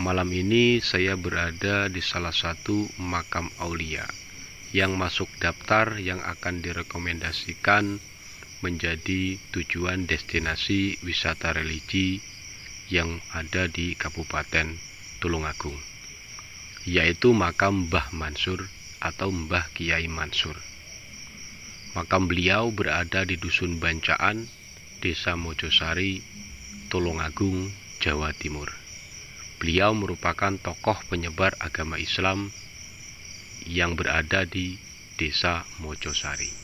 Malam ini saya berada di salah satu makam aulia yang masuk daftar yang akan direkomendasikan menjadi tujuan destinasi wisata religi yang ada di Kabupaten Tulungagung yaitu makam Mbah Mansur atau Mbah Kiai Mansur. Makam beliau berada di Dusun Bancaan, Desa Mojosari, Tulungagung, Jawa Timur. Beliau merupakan tokoh penyebar agama Islam yang berada di Desa Mojosari.